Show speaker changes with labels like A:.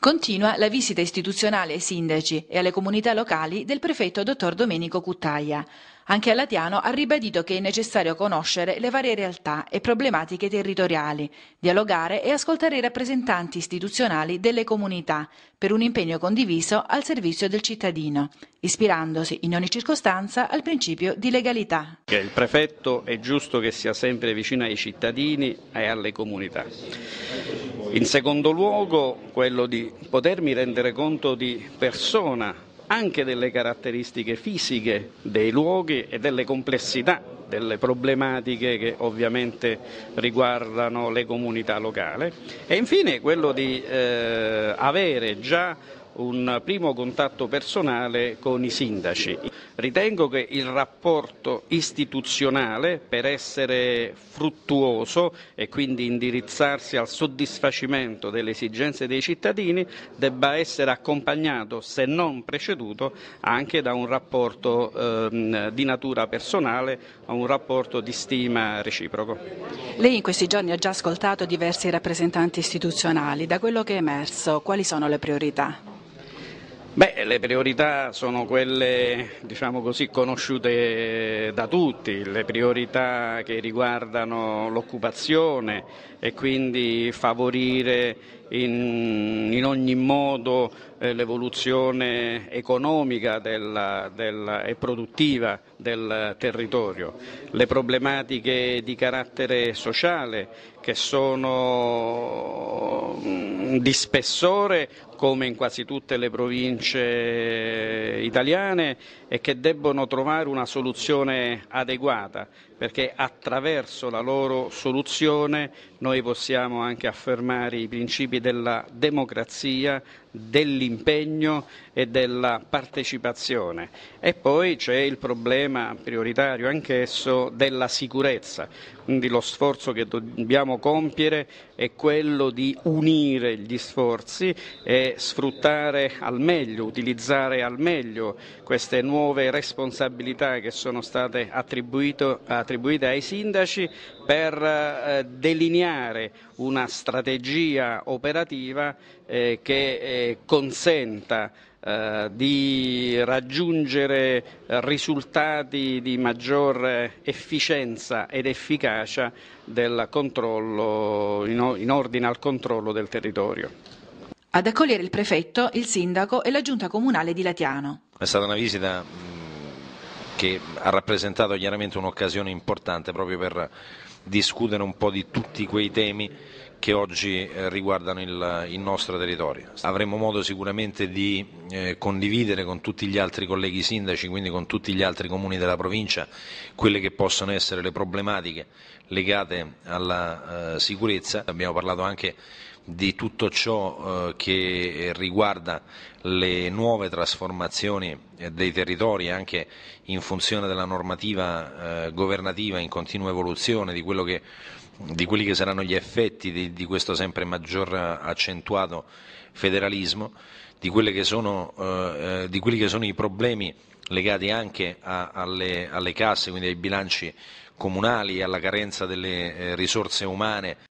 A: Continua la visita istituzionale ai sindaci e alle comunità locali del prefetto dottor Domenico Cuttaia. Anche Latiano ha ribadito che è necessario conoscere le varie realtà e problematiche territoriali, dialogare e ascoltare i rappresentanti istituzionali delle comunità per un impegno condiviso al servizio del cittadino, ispirandosi in ogni circostanza al principio di legalità.
B: Il prefetto è giusto che sia sempre vicino ai cittadini e alle comunità. In secondo luogo quello di potermi rendere conto di persona anche delle caratteristiche fisiche dei luoghi e delle complessità delle problematiche che ovviamente riguardano le comunità locali e infine quello di eh, avere già un primo contatto personale con i sindaci. Ritengo che il rapporto istituzionale per essere fruttuoso e quindi indirizzarsi al soddisfacimento delle esigenze dei cittadini debba essere accompagnato, se non preceduto, anche da un rapporto ehm, di natura personale, un rapporto di stima reciproco.
A: Lei in questi giorni ha già ascoltato diversi rappresentanti istituzionali. Da quello che è emerso, quali sono le priorità?
B: Beh, le priorità sono quelle diciamo così, conosciute da tutti, le priorità che riguardano l'occupazione e quindi favorire in, in ogni modo eh, l'evoluzione economica della, della, e produttiva del territorio, le problematiche di carattere sociale che sono mm, di spessore come in quasi tutte le province italiane e che debbono trovare una soluzione adeguata perché attraverso la loro soluzione noi possiamo anche affermare i principi della democrazia dell'impegno e della partecipazione. E poi c'è il problema prioritario anch'esso della sicurezza, quindi lo sforzo che dobbiamo compiere è quello di unire gli sforzi e sfruttare al meglio, utilizzare al meglio queste nuove responsabilità che sono state attribuite ai sindaci per eh, delineare una strategia operativa eh, che eh, consenta eh, di raggiungere risultati di maggior efficienza ed efficacia in ordine al controllo del territorio.
A: Ad accogliere il prefetto, il sindaco e la giunta comunale di Latiano.
B: È stata una visita
C: mm, che ha rappresentato chiaramente un'occasione importante proprio per discutere un po' di tutti quei temi che oggi eh, riguardano il, il, nostro territorio. Avremo modo sicuramente di eh, condividere con tutti gli altri colleghi sindaci, quindi con tutti gli altri comuni della provincia, quelle che possono essere le problematiche legate alla eh, sicurezza. Abbiamo parlato anche di tutto ciò eh, che riguarda le nuove trasformazioni eh, dei territori anche in funzione della normativa eh, governativa in continua evoluzione, di, che, di quelli che saranno gli effetti di, di, questo sempre maggior accentuato federalismo, di, che sono, di quelli che sono i problemi legati anche a, alle, alle casse, quindi ai bilanci comunali e alla carenza delle risorse umane.